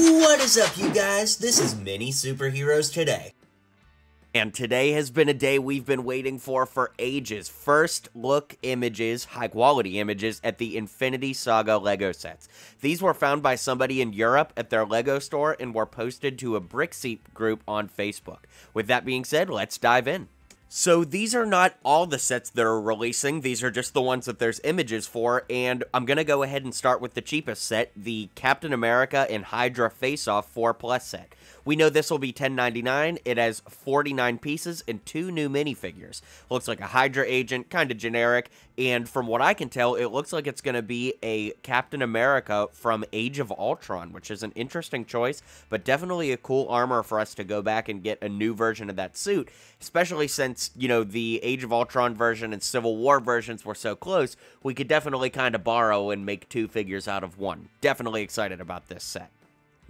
What is up, you guys? This is Mini Superheroes Today. And today has been a day we've been waiting for for ages. First look images, high quality images, at the Infinity Saga Lego sets. These were found by somebody in Europe at their Lego store and were posted to a Brickseep group on Facebook. With that being said, let's dive in. So these are not all the sets that are releasing, these are just the ones that there's images for, and I'm going to go ahead and start with the cheapest set, the Captain America and Hydra Face-Off 4 Plus set. We know this will be 10.99. It has 49 pieces and two new minifigures. Looks like a Hydra agent, kind of generic, and from what I can tell, it looks like it's going to be a Captain America from Age of Ultron, which is an interesting choice, but definitely a cool armor for us to go back and get a new version of that suit, especially since, you know, the Age of Ultron version and Civil War versions were so close, we could definitely kind of borrow and make two figures out of one. Definitely excited about this set.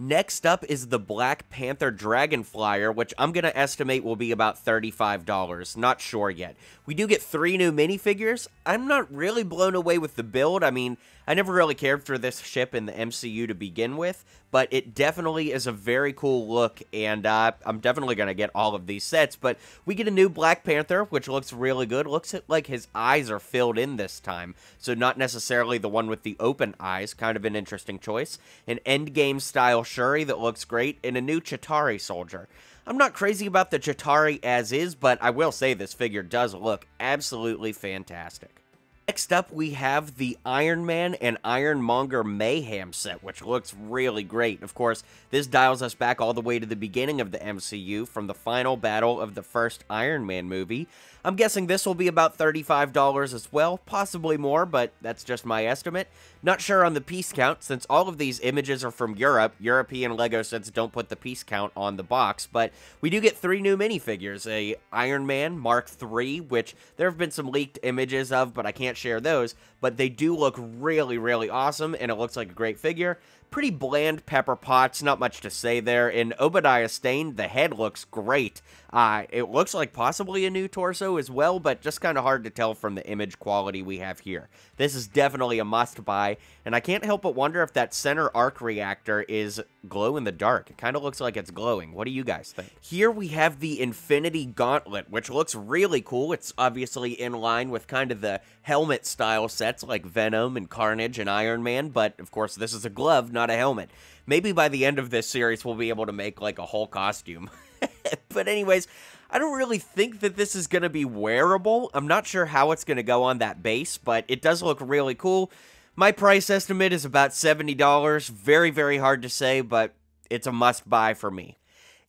Next up is the Black Panther Dragon Flyer, which I'm going to estimate will be about $35. Not sure yet. We do get three new minifigures. I'm not really blown away with the build. I mean, I never really cared for this ship in the MCU to begin with, but it definitely is a very cool look, and uh, I'm definitely going to get all of these sets. But we get a new Black Panther, which looks really good. Looks like his eyes are filled in this time, so not necessarily the one with the open eyes. Kind of an interesting choice. An endgame style Shuri that looks great, and a new Chitari soldier. I'm not crazy about the Chitari as is, but I will say this figure does look absolutely fantastic. Next up, we have the Iron Man and Ironmonger Mayhem set, which looks really great. Of course, this dials us back all the way to the beginning of the MCU from the final battle of the first Iron Man movie. I'm guessing this will be about $35 as well, possibly more, but that's just my estimate. Not sure on the piece count, since all of these images are from Europe. European LEGO sets don't put the piece count on the box, but we do get three new minifigures, a Iron Man Mark III, which there have been some leaked images of, but I can't share those, but they do look really, really awesome, and it looks like a great figure. Pretty bland Pepper Potts, not much to say there. In Obadiah Stain, the head looks great. Uh, it looks like possibly a new torso as well, but just kind of hard to tell from the image quality we have here. This is definitely a must-buy, and I can't help but wonder if that center arc reactor is glow-in-the-dark. It kind of looks like it's glowing. What do you guys think? Here we have the Infinity Gauntlet, which looks really cool. It's obviously in line with kind of the helmet helmet style sets like Venom and Carnage and Iron Man, but of course, this is a glove, not a helmet. Maybe by the end of this series, we'll be able to make like a whole costume. but, anyways, I don't really think that this is going to be wearable. I'm not sure how it's going to go on that base, but it does look really cool. My price estimate is about $70. Very, very hard to say, but it's a must buy for me.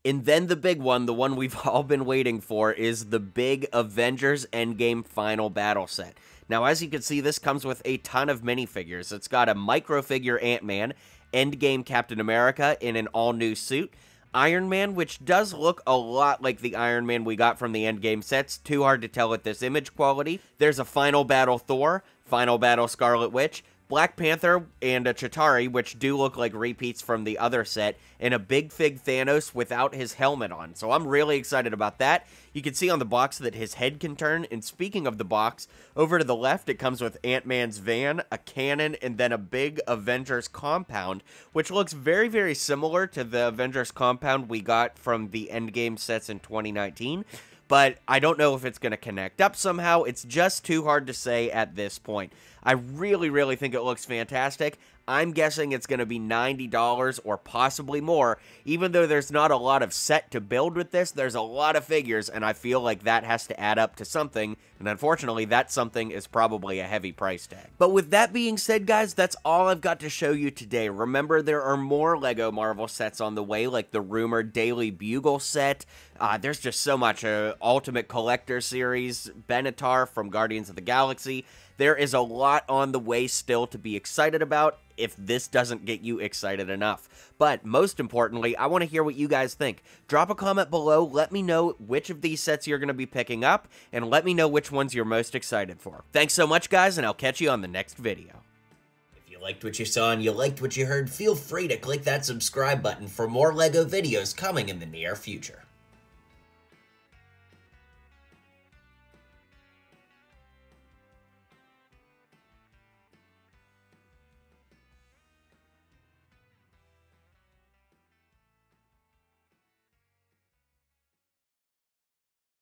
And then the big one, the one we've all been waiting for, is the big Avengers Endgame Final Battle set. Now, as you can see, this comes with a ton of minifigures. It's got a micro-figure Ant-Man, Endgame Captain America in an all-new suit, Iron Man, which does look a lot like the Iron Man we got from the Endgame sets. Too hard to tell at this image quality. There's a Final Battle Thor, Final Battle Scarlet Witch, Black Panther and a Chitari, which do look like repeats from the other set, and a Big Fig Thanos without his helmet on. So I'm really excited about that. You can see on the box that his head can turn. And speaking of the box, over to the left, it comes with Ant Man's van, a cannon, and then a big Avengers compound, which looks very, very similar to the Avengers compound we got from the Endgame sets in 2019 but I don't know if it's going to connect up somehow. It's just too hard to say at this point. I really, really think it looks fantastic. I'm guessing it's going to be $90 or possibly more. Even though there's not a lot of set to build with this, there's a lot of figures, and I feel like that has to add up to something. And unfortunately, that something is probably a heavy price tag. But with that being said, guys, that's all I've got to show you today. Remember, there are more LEGO Marvel sets on the way, like the rumored Daily Bugle set. Uh, there's just so much. Uh, Ultimate Collector series, Benatar from Guardians of the Galaxy. There is a lot on the way still to be excited about if this doesn't get you excited enough. But most importantly, I want to hear what you guys think. Drop a comment below, let me know which of these sets you're going to be picking up, and let me know which ones you're most excited for. Thanks so much, guys, and I'll catch you on the next video If you liked what you saw and you liked what you heard, feel free to click that subscribe button for more LEGO videos coming in the near future.